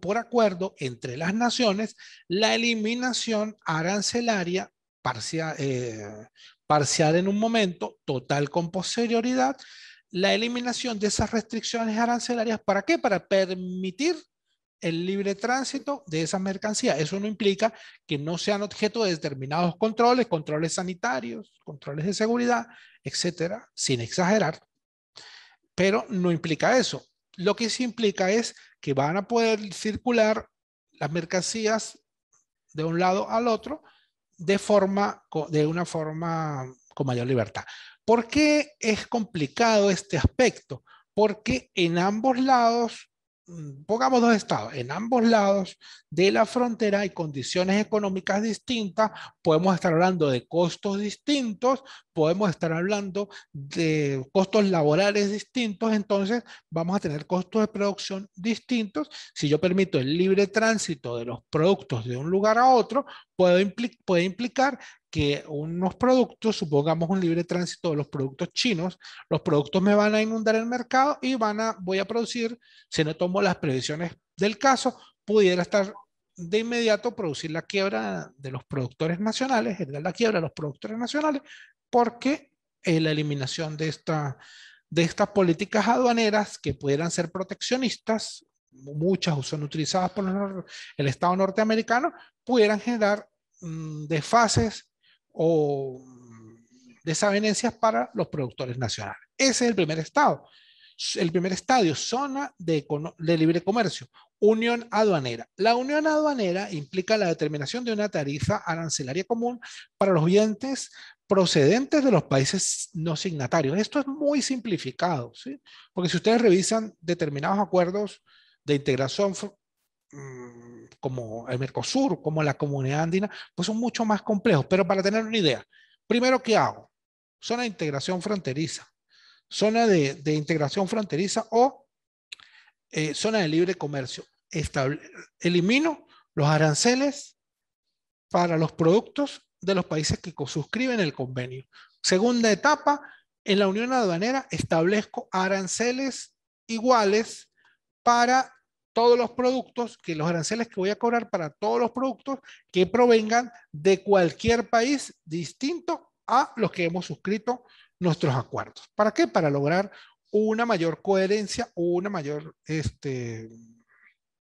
por acuerdo entre las naciones la eliminación arancelaria parcial, eh, parcial en un momento, total con posterioridad, la eliminación de esas restricciones arancelarias. ¿Para qué? Para permitir el libre tránsito de esa mercancía. Eso no implica que no sean objeto de determinados controles, controles sanitarios, controles de seguridad, etcétera, sin exagerar. Pero no implica eso. Lo que sí implica es que van a poder circular las mercancías de un lado al otro de forma de una forma con mayor libertad. ¿Por qué es complicado este aspecto? Porque en ambos lados Mm, pongamos dos estados, en ambos lados de la frontera hay condiciones económicas distintas, podemos estar hablando de costos distintos, podemos estar hablando de costos laborales distintos, entonces vamos a tener costos de producción distintos. Si yo permito el libre tránsito de los productos de un lugar a otro, puede, implicar que unos productos, supongamos un libre tránsito de los productos chinos, los productos me van a inundar el mercado y van a, voy a producir, si no tomo las previsiones del caso, pudiera estar de inmediato producir la quiebra de los productores nacionales, generar la quiebra de los productores nacionales, porque eh, la eliminación de, esta, de estas políticas aduaneras que pudieran ser proteccionistas muchas son utilizadas por el Estado norteamericano, pudieran generar mm, desfases o mm, desavenencias para los productores nacionales. Ese es el primer estado. El primer estadio, zona de, de, libre comercio, unión aduanera. La unión aduanera implica la determinación de una tarifa arancelaria común para los bienes procedentes de los países no signatarios. Esto es muy simplificado, ¿sí? porque si ustedes revisan determinados acuerdos de integración mm, como el Mercosur, como la comunidad andina, pues son mucho más complejos. Pero para tener una idea, primero, ¿qué hago? Zona de integración fronteriza, zona de, integración fronteriza o eh, zona de libre comercio. elimino los aranceles para los productos de los países que suscriben el convenio. Segunda etapa, en la Unión Aduanera establezco aranceles iguales para todos los productos, que los aranceles que voy a cobrar para todos los productos que provengan de cualquier país distinto a los que hemos suscrito nuestros acuerdos. ¿Para qué? Para lograr una mayor coherencia, una mayor este,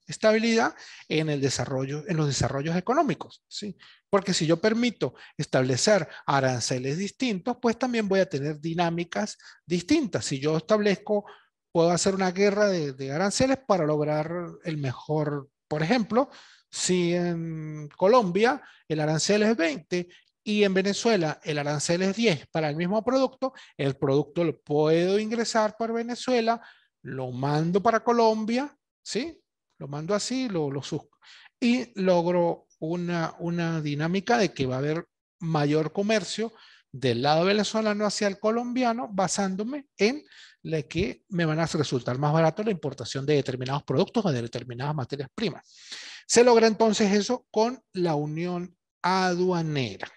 estabilidad en el desarrollo, en los desarrollos económicos, ¿sí? Porque si yo permito establecer aranceles distintos, pues también voy a tener dinámicas distintas. Si yo establezco puedo hacer una guerra de, aranceles para lograr el mejor, por ejemplo, si en Colombia el arancel es 20 y en Venezuela el arancel es 10 para el mismo producto, el producto lo puedo ingresar por Venezuela, lo mando para Colombia, ¿sí? Lo mando así, lo, lo y logro una, una dinámica de que va a haber mayor comercio del lado venezolano hacia el colombiano basándome en la que me van a resultar más barato la importación de determinados productos o de determinadas materias primas. Se logra entonces eso con la unión aduanera.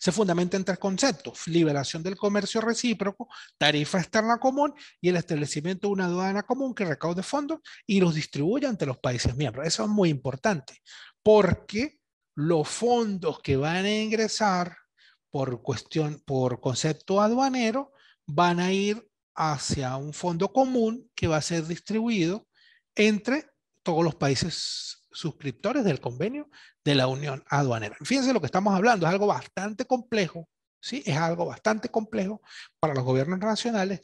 Se fundamenta en tres conceptos, liberación del comercio recíproco, tarifa externa común y el establecimiento de una aduana común que recaude fondos y los distribuye entre los países miembros. Eso es muy importante porque los fondos que van a ingresar por cuestión, por concepto aduanero, van a ir hacia un fondo común que va a ser distribuido entre todos los países suscriptores del convenio de la Unión Aduanera. Fíjense lo que estamos hablando, es algo bastante complejo, ¿sí? Es algo bastante complejo para los gobiernos nacionales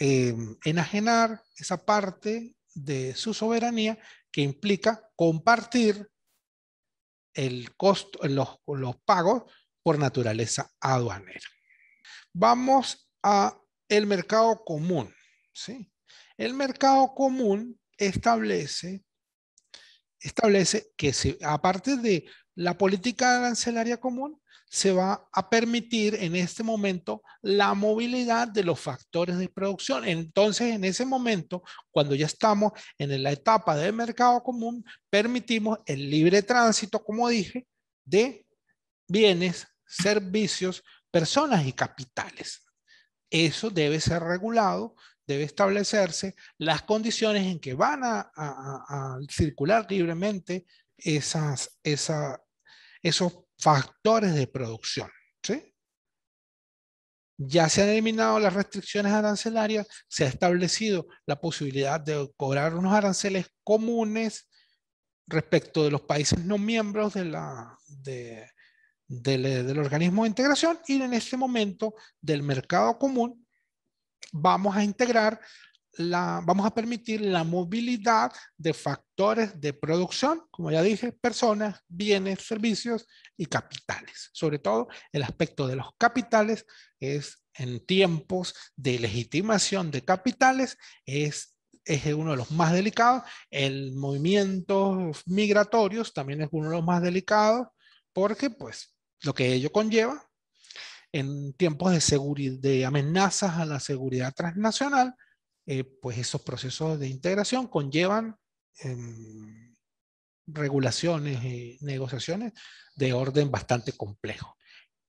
eh, enajenar esa parte de su soberanía que implica compartir el costo, los, los pagos por naturaleza aduanera. Vamos a el mercado común. ¿sí? El mercado común establece, establece que se, aparte de la política arancelaria común, se va a permitir en este momento la movilidad de los factores de producción. Entonces, en ese momento, cuando ya estamos en la etapa del mercado común, permitimos el libre tránsito, como dije, de bienes, servicios, personas y capitales. Eso debe ser regulado, debe establecerse las condiciones en que van a, circular libremente esas, esos factores de producción. ¿sí? Ya se han eliminado las restricciones arancelarias, se ha establecido la posibilidad de cobrar unos aranceles comunes respecto de los países no miembros de la, eh, del, organismo de integración y en este momento del mercado común vamos a integrar la, vamos a permitir la movilidad de factores de producción, como ya dije, personas, bienes, servicios y capitales. Sobre todo el aspecto de los capitales es en tiempos de legitimación de capitales, es, es uno de los más delicados. El movimiento migratorios también es uno de los más delicados porque pues lo que ello conlleva en tiempos de, seguridad, de amenazas a la seguridad transnacional, eh, pues esos procesos de integración conllevan em, regulaciones y eh, negociaciones de orden bastante complejo.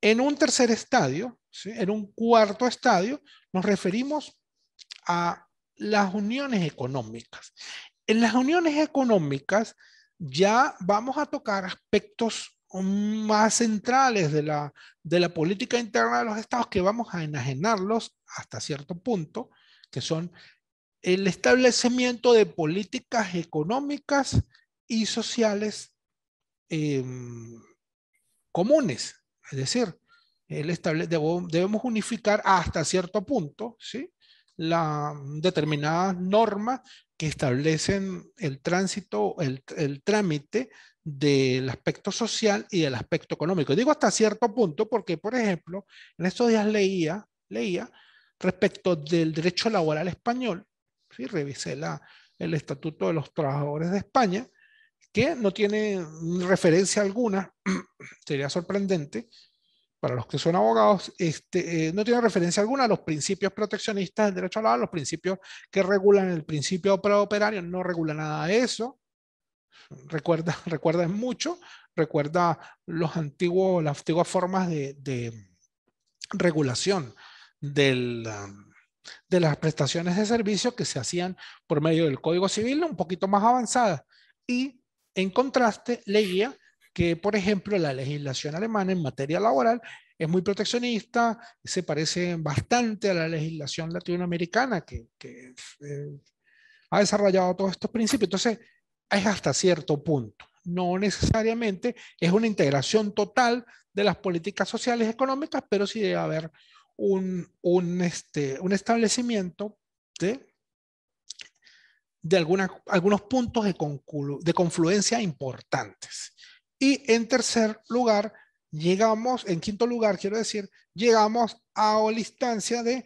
En un tercer estadio, en un cuarto estadio, nos referimos a las uniones económicas. En las uniones económicas ya vamos a tocar aspectos más centrales de la, de la política interna de los estados que vamos a enajenarlos hasta cierto punto, que son el establecimiento de políticas económicas y sociales em, comunes. Es decir, el estable, debemos unificar hasta cierto punto ¿sí? la, determinadas normas que establecen el tránsito, el, trámite del aspecto social y del aspecto económico. Digo hasta cierto punto porque, por ejemplo, en estos días leía, leía respecto del derecho laboral español, ¿sí? revisé la, el Estatuto de los Trabajadores de España, que no tiene referencia alguna, sería sorprendente, para los que son abogados, este, eh, no tiene referencia alguna a los principios proteccionistas del derecho laboral, los principios que regulan el principio operario, no regula nada de eso. Recuerda, recuerda mucho, recuerda los antiguos, las antiguas formas de, regulación um, de las prestaciones de servicios que se hacían por medio del Código Civil, un poquito más avanzada. Y en contraste, leía que, por ejemplo, la legislación alemana en materia laboral es muy proteccionista, se parece bastante a la legislación latinoamericana que, eh, ha desarrollado todos estos principios. Entonces, es hasta cierto punto. No necesariamente es una integración total de las políticas sociales y económicas, pero sí debe haber un, este, establecimiento de alguna, algunos puntos de, de confluencia importantes. Y en tercer lugar, llegamos, en quinto lugar, quiero decir, llegamos a la instancia de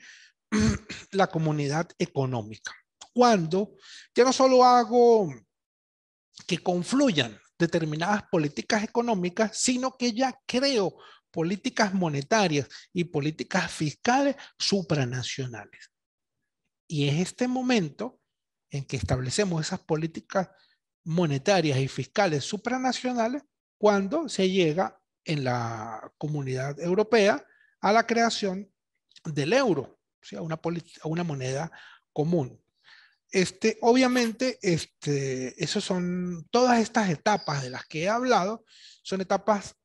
la comunidad económica. Cuando ya no solo hago que confluyan determinadas políticas económicas, sino que ya creo políticas monetarias y políticas fiscales supranacionales. Y es este momento en que establecemos esas políticas monetarias y fiscales supranacionales cuando se llega en la comunidad europea a la creación del euro, o sea, una a una moneda común. Este, obviamente, este, esos son todas estas etapas de las que he hablado, son etapas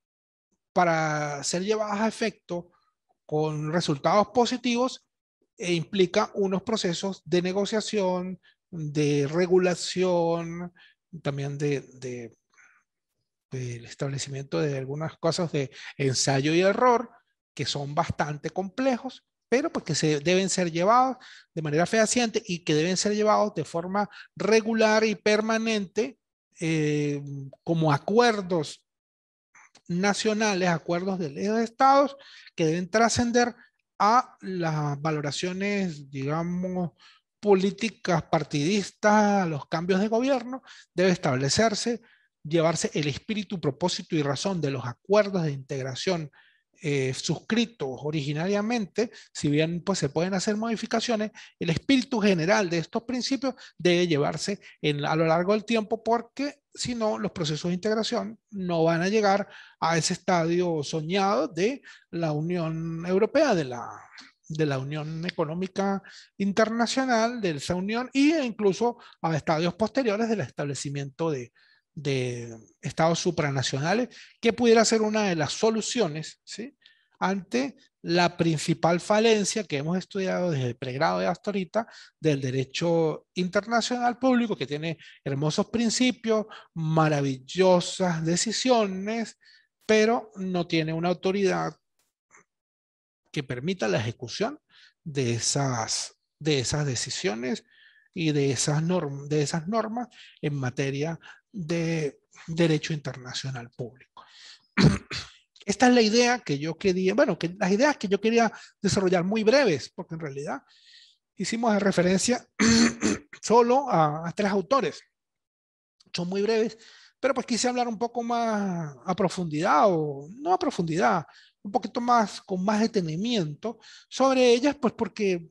para ser llevadas a efecto con resultados positivos e implica unos procesos de negociación, de regulación, también de, de el establecimiento de algunas cosas de ensayo y error que son bastante complejos, pero pues que se deben ser llevados de manera fehaciente y que deben ser llevados de forma regular y permanente eh, como acuerdos nacionales, acuerdos de de estados que deben trascender a las valoraciones, digamos, políticas partidistas, a los cambios de gobierno, debe establecerse llevarse el espíritu, propósito y razón de los acuerdos de integración eh, suscritos originariamente, si bien pues, se pueden hacer modificaciones, el espíritu general de estos principios debe llevarse en, a lo largo del tiempo porque si no, los procesos de integración no van a llegar a ese estadio soñado de la Unión Europea, de la, de la Unión Económica Internacional, de esa Unión e incluso a estadios posteriores del establecimiento de, de estados supranacionales, que pudiera ser una de las soluciones ¿sí? ante la principal falencia que hemos estudiado desde el pregrado de hasta ahorita del derecho internacional público, que tiene hermosos principios, maravillosas decisiones, pero no tiene una autoridad que permita la ejecución de esas, de esas decisiones y de esas, de esas normas en materia de derecho internacional público. Esta es la idea que yo quería, bueno, que las ideas que yo quería desarrollar muy breves, porque en realidad hicimos referencia solo a, a tres autores. Son muy breves, pero pues quise hablar un poco más a profundidad, o no a profundidad, un poquito más, con más detenimiento sobre ellas, pues porque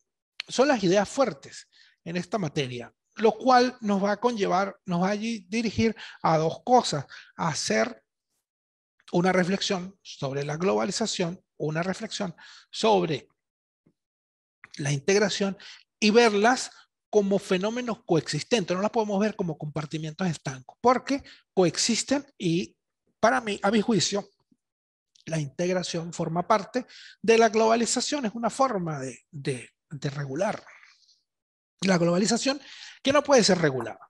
son las ideas fuertes en esta materia lo cual nos va a conllevar, nos va a dirigir a dos cosas, a hacer una reflexión sobre la globalización, una reflexión sobre la integración y verlas como fenómenos coexistentes, no las podemos ver como compartimientos estancos, porque coexisten y para mí, a mi juicio, la integración forma parte de la globalización, es una forma de, de regular. La globalización que no puede ser regulada.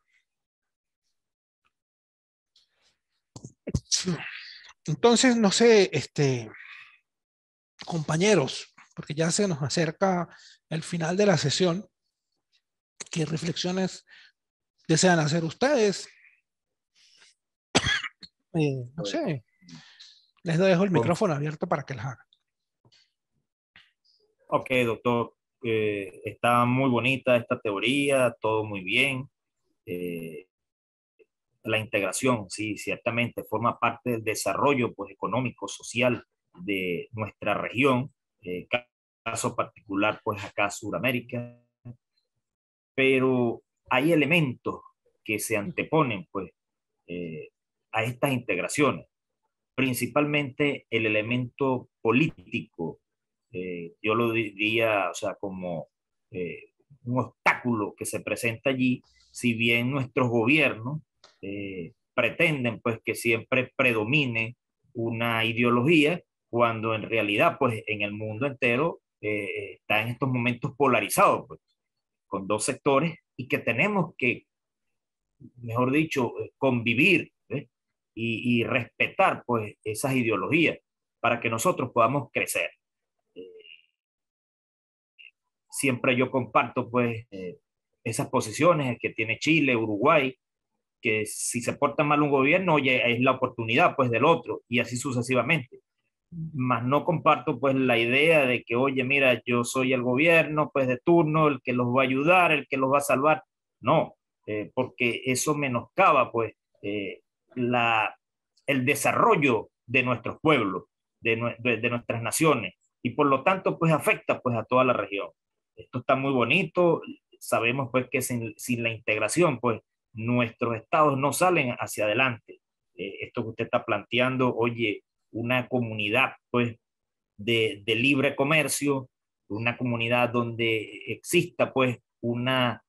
Entonces, no sé, este, compañeros, porque ya se nos acerca el final de la sesión, ¿qué reflexiones desean hacer ustedes? Eh, no sé, les dejo el micrófono abierto para que las hagan. Ok, doctor está muy bonita esta teoría, todo muy bien. Eh, la integración, sí, ciertamente forma parte del desarrollo pues, económico, social de nuestra región, eh, caso particular pues acá Sudamérica, pero hay elementos que se anteponen pues eh, a estas integraciones, principalmente el elemento político eh, yo lo diría, o sea, como eh, un obstáculo que se presenta allí, si bien nuestros gobiernos eh, pretenden pues que siempre predomine una ideología, cuando en realidad pues en el mundo entero está en estos momentos polarizado, pues, con dos sectores y que tenemos que, mejor dicho, convivir y, y respetar pues esas ideologías para que nosotros podamos crecer siempre yo comparto pues eh, esas posiciones que tiene Chile, Uruguay, que si se porta mal un gobierno, oye, es la oportunidad pues del otro y así sucesivamente. Más no comparto pues la idea de que, oye, mira, yo soy el gobierno pues de turno, el que los va a ayudar, el que los va a salvar. No, eh, porque eso menoscaba pues eh, el desarrollo de nuestros pueblos, de nuestras naciones y por lo tanto pues afecta pues a toda la región esto está muy bonito, sabemos pues que sin, la integración, pues nuestros estados no salen hacia adelante. Eh, esto que usted está planteando, oye, una comunidad pues de, de libre comercio, una comunidad donde exista pues una,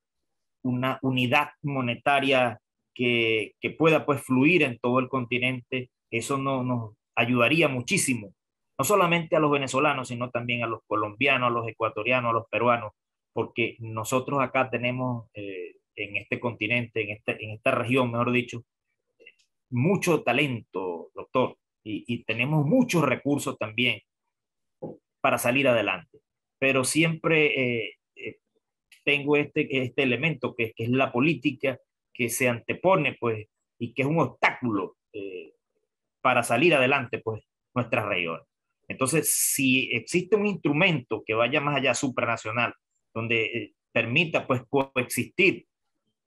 una unidad monetaria que, que, pueda pues fluir en todo el continente, eso nos ayudaría muchísimo no solamente a los venezolanos, sino también a los colombianos, a los ecuatorianos, a los peruanos, porque nosotros acá tenemos eh, en este continente, en, este, en esta región, mejor dicho, mucho talento, doctor, y, tenemos muchos recursos también para salir adelante. Pero siempre eh, eh, tengo este, este elemento que, que, es la política que se antepone, pues, y que es un obstáculo para salir adelante, pues, nuestras regiones. Entonces, si existe un instrumento que vaya más allá supranacional, donde eh, permita pues coexistir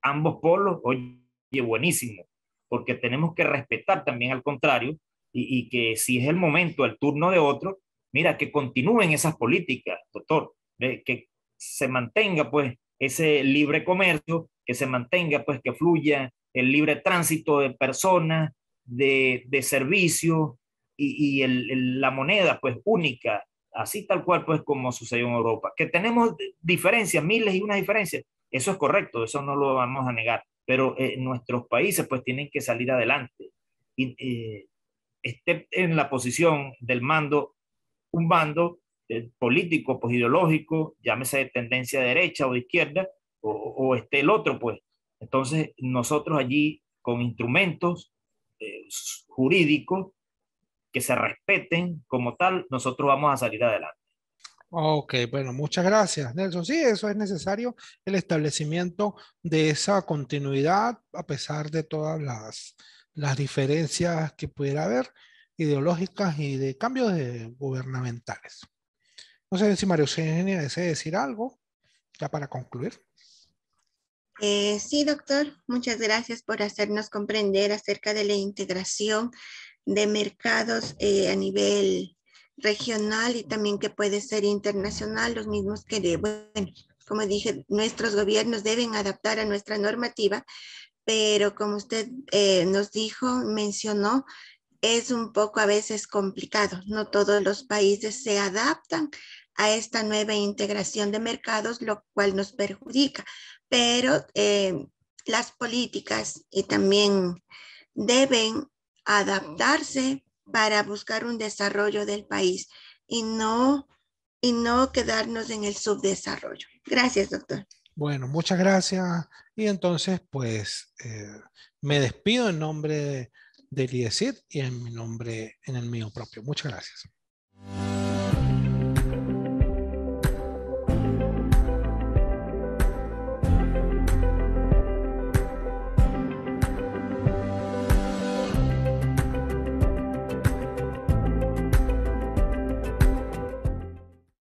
ambos polos, oye, buenísimo, porque tenemos que respetar también al contrario y, que si es el momento, el turno de otro, mira, que continúen esas políticas, doctor, eh, que se mantenga pues ese libre comercio, que se mantenga pues que fluya el libre tránsito de personas, de, de servicios, y, y el, la moneda pues única, así tal cual pues como sucedió en Europa. Que tenemos diferencias, miles y unas diferencias, eso es correcto, eso no lo vamos a negar, pero eh, nuestros países pues tienen que salir adelante. Y, eh, esté en la posición del mando un bando eh, político, pues ideológico, llámese de tendencia derecha o de izquierda, o, o esté el otro, pues. Entonces nosotros allí con instrumentos eh, jurídicos que se respeten como tal, nosotros vamos a salir adelante. Ok, bueno, muchas gracias, Nelson. Sí, eso es necesario, el establecimiento de esa continuidad a pesar de todas las, las diferencias que pudiera haber ideológicas y de cambios gubernamentales. No sé si Mario Eugenia desea decir algo ya para concluir. Eh, sí, doctor, muchas gracias por hacernos comprender acerca de la integración de mercados eh, a nivel regional y también que puede ser internacional, los mismos que, bueno, como dije, nuestros gobiernos deben adaptar a nuestra normativa, pero como usted eh, nos dijo, mencionó, es un poco a veces complicado. No todos los países se adaptan a esta nueva integración de mercados, lo cual nos perjudica, pero eh, las políticas y también deben adaptarse para buscar un desarrollo del país y no, y no quedarnos en el subdesarrollo. Gracias, doctor. Bueno, muchas gracias. Y entonces, pues, eh, me despido en nombre del de y en mi nombre, en el mío propio. Muchas gracias.